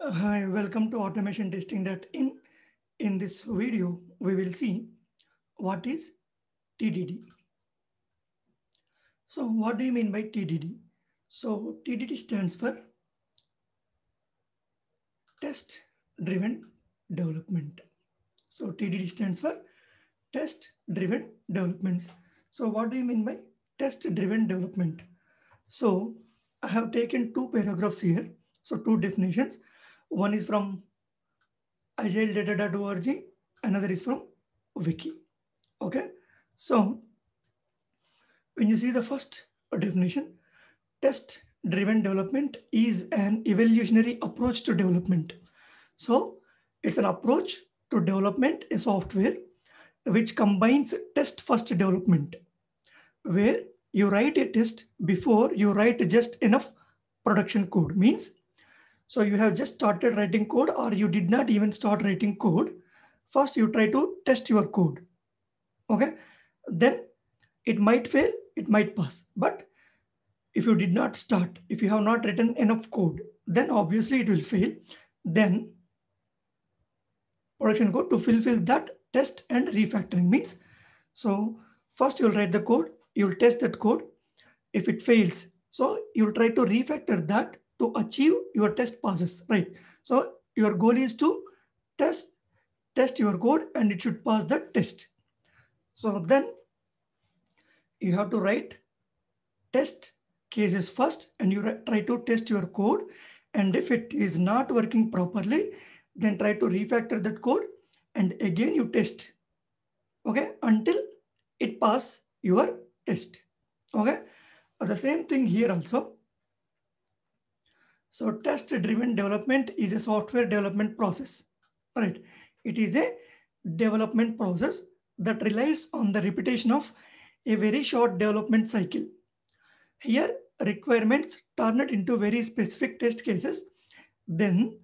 Hi, welcome to automation Testing. in In this video, we will see what is TDD. So what do you mean by TDD? So TDD stands for Test Driven Development. So TDD stands for Test Driven Developments. So what do you mean by test driven development? So I have taken two paragraphs here. So two definitions one is from agiledata.org, another is from wiki. Okay, so when you see the first definition, test driven development is an evolutionary approach to development. So it's an approach to development a software which combines test first development where you write a test before you write just enough production code means so you have just started writing code or you did not even start writing code. First, you try to test your code. Okay. Then it might fail, it might pass. But if you did not start, if you have not written enough code, then obviously it will fail. Then production code to fulfill that test and refactoring means. So first you'll write the code, you'll test that code. If it fails, so you'll try to refactor that to achieve your test passes, right? So your goal is to test, test your code and it should pass the test. So then you have to write test cases first and you try to test your code. And if it is not working properly, then try to refactor that code and again you test, okay? Until it pass your test, okay? The same thing here also so test-driven development is a software development process, right? It is a development process that relies on the repetition of a very short development cycle. Here, requirements turned into very specific test cases. Then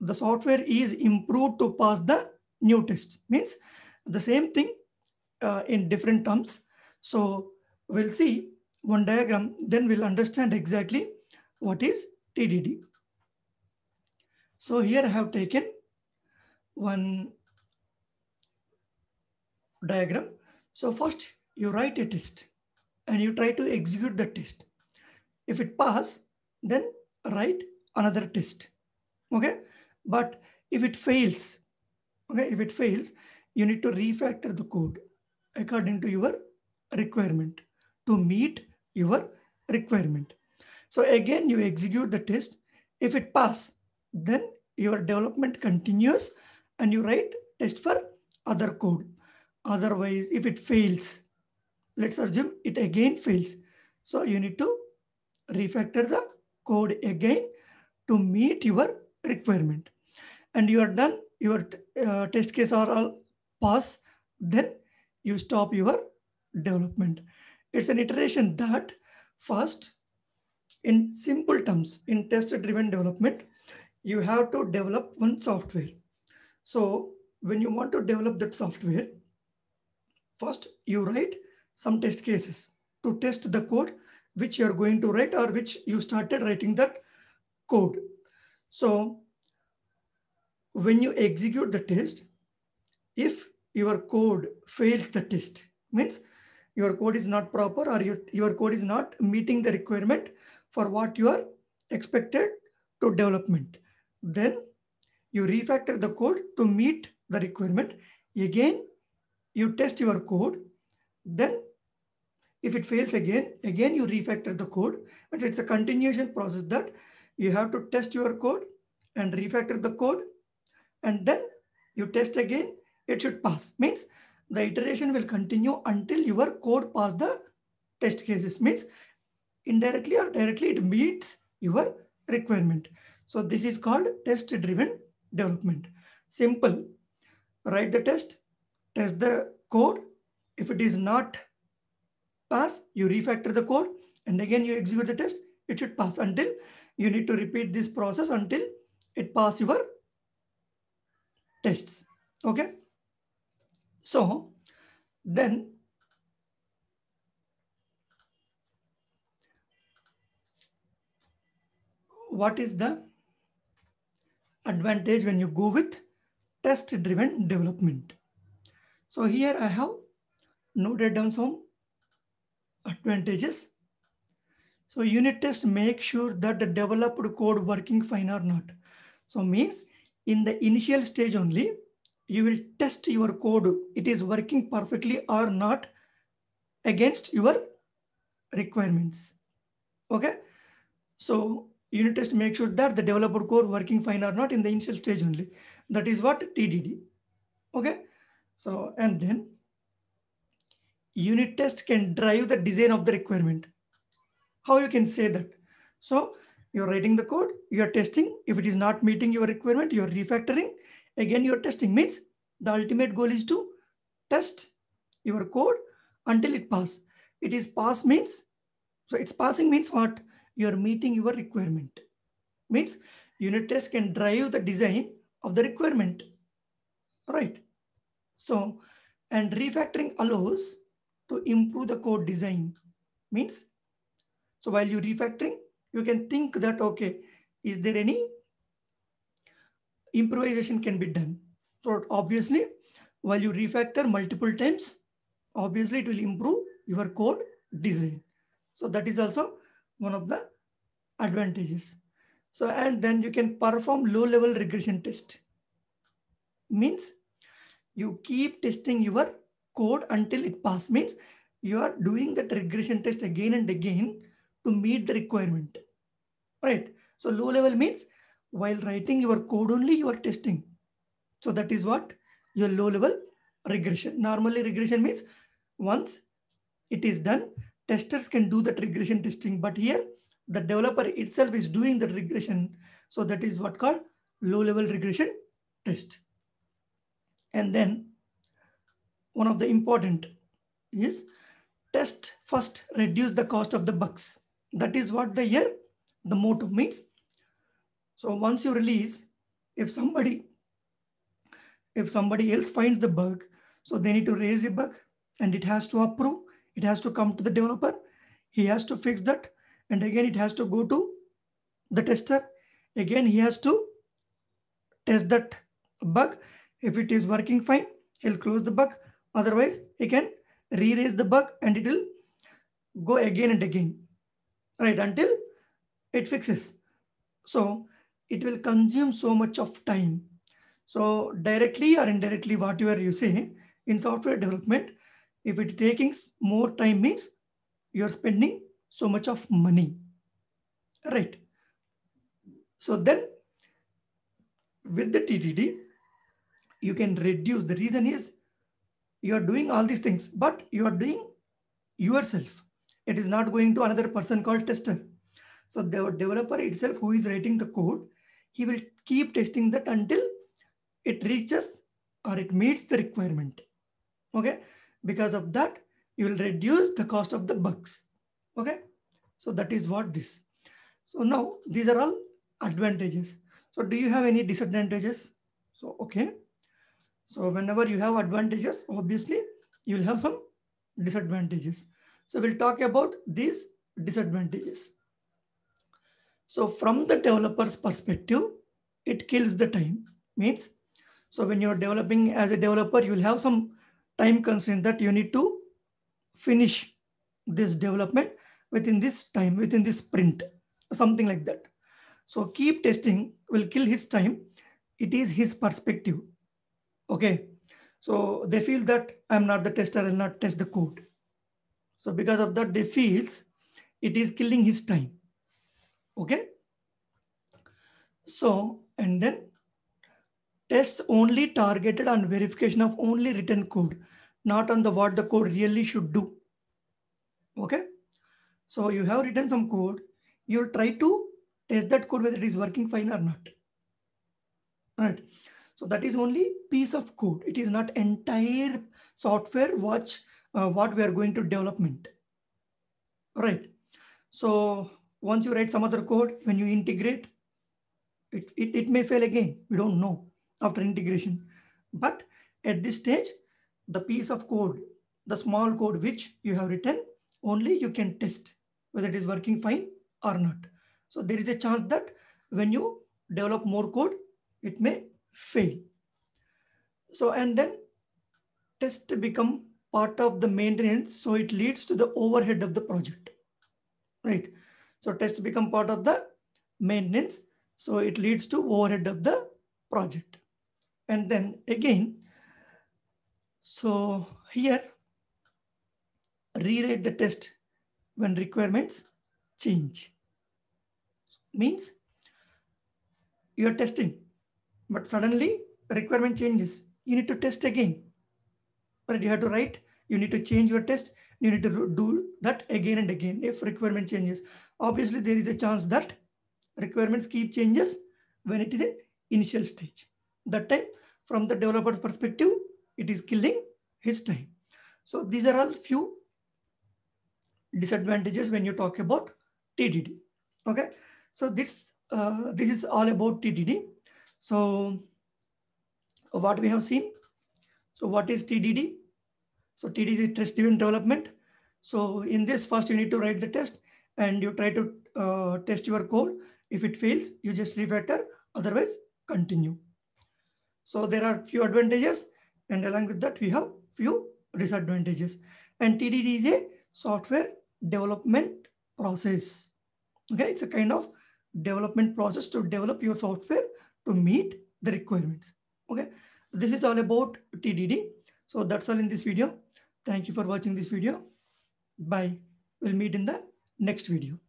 the software is improved to pass the new tests. Means the same thing uh, in different terms. So we'll see one diagram, then we'll understand exactly what is TDD. So here I have taken one diagram. So first you write a test and you try to execute the test. If it pass, then write another test. Okay. But if it fails, okay, if it fails, you need to refactor the code according to your requirement to meet your requirement. So again, you execute the test. If it pass, then your development continues and you write test for other code. Otherwise, if it fails, let's assume it again fails. So you need to refactor the code again to meet your requirement. And you are done, your uh, test case are all pass, then you stop your development. It's an iteration that first in simple terms, in test-driven development, you have to develop one software. So when you want to develop that software, first you write some test cases to test the code which you're going to write or which you started writing that code. So when you execute the test, if your code fails the test, means your code is not proper or your, your code is not meeting the requirement for what you are expected to development. Then you refactor the code to meet the requirement. Again, you test your code. Then if it fails again, again, you refactor the code. And it's a continuation process that you have to test your code and refactor the code. And then you test again, it should pass. Means the iteration will continue until your code pass the test cases. Means indirectly or directly it meets your requirement. So this is called test driven development. Simple, write the test, test the code. If it is not pass, you refactor the code and again you execute the test, it should pass until you need to repeat this process until it pass your tests. Okay. So then what is the advantage when you go with test driven development. So here I have noted down some advantages. So unit test make sure that the developed code working fine or not. So means in the initial stage only, you will test your code. It is working perfectly or not against your requirements. Okay. So unit test makes sure that the developer core working fine or not in the initial stage only. That is what TDD. Okay. So, and then unit test can drive the design of the requirement. How you can say that? So you're writing the code, you're testing. If it is not meeting your requirement, you're refactoring. Again, you're testing means the ultimate goal is to test your code until it pass. It is pass means, so it's passing means what? you are meeting your requirement. Means unit test can drive the design of the requirement, right? So, and refactoring allows to improve the code design means. So while you refactoring, you can think that, okay, is there any improvisation can be done? So obviously, while you refactor multiple times, obviously it will improve your code design. So that is also one of the advantages. So, and then you can perform low level regression test. Means you keep testing your code until it pass means you are doing that regression test again and again to meet the requirement, right? So low level means while writing your code only you are testing. So that is what your low level regression. Normally regression means once it is done, testers can do that regression testing, but here the developer itself is doing the regression. So that is what called low level regression test. And then one of the important is test first reduce the cost of the bugs. That is what the year, the motto means. So once you release, if somebody, if somebody else finds the bug, so they need to raise a bug and it has to approve it has to come to the developer. He has to fix that. And again, it has to go to the tester. Again, he has to test that bug. If it is working fine, he'll close the bug. Otherwise, he can re-raise the bug and it will go again and again, right? Until it fixes. So it will consume so much of time. So directly or indirectly, what you are using in software development, if it taking more time means you're spending so much of money, right? So then with the TDD, you can reduce. The reason is you are doing all these things, but you are doing yourself. It is not going to another person called tester. So the developer itself who is writing the code, he will keep testing that until it reaches or it meets the requirement. Okay. Because of that, you will reduce the cost of the bugs. Okay, so that is what this. So now these are all advantages. So do you have any disadvantages? So, okay. So whenever you have advantages, obviously you'll have some disadvantages. So we'll talk about these disadvantages. So from the developer's perspective, it kills the time means. So when you're developing as a developer, you'll have some time constraint that you need to finish this development within this time, within this sprint, something like that. So keep testing will kill his time. It is his perspective. Okay. So they feel that I'm not the tester, I'll not test the code. So because of that, they feels it is killing his time. Okay. So, and then tests only targeted on verification of only written code, not on the what the code really should do. Okay. So you have written some code, you'll try to test that code whether it is working fine or not. All right. So that is only piece of code. It is not entire software watch uh, what we are going to development. All right. So once you write some other code, when you integrate, it, it, it may fail again. We don't know after integration. But at this stage, the piece of code, the small code which you have written, only you can test whether it is working fine or not. So there is a chance that when you develop more code, it may fail. So, and then test become part of the maintenance. So it leads to the overhead of the project, right? So tests become part of the maintenance. So it leads to overhead of the project and then again. So here, rewrite the test when requirements change. Means you're testing, but suddenly requirement changes. You need to test again, but you have to write, you need to change your test. You need to do that again and again if requirement changes. Obviously there is a chance that requirements keep changes when it is in initial stage that time from the developer's perspective, it is killing his time. So these are all few disadvantages when you talk about TDD. Okay, so this uh, this is all about TDD. So what we have seen. So what is TDD? So TDD is test-driven development. So in this first you need to write the test and you try to uh, test your code. If it fails, you just refactor, otherwise continue. So there are few advantages and along with that we have few disadvantages. And TDD is a software development process. Okay, it's a kind of development process to develop your software to meet the requirements. Okay, this is all about TDD. So that's all in this video. Thank you for watching this video. Bye. We'll meet in the next video.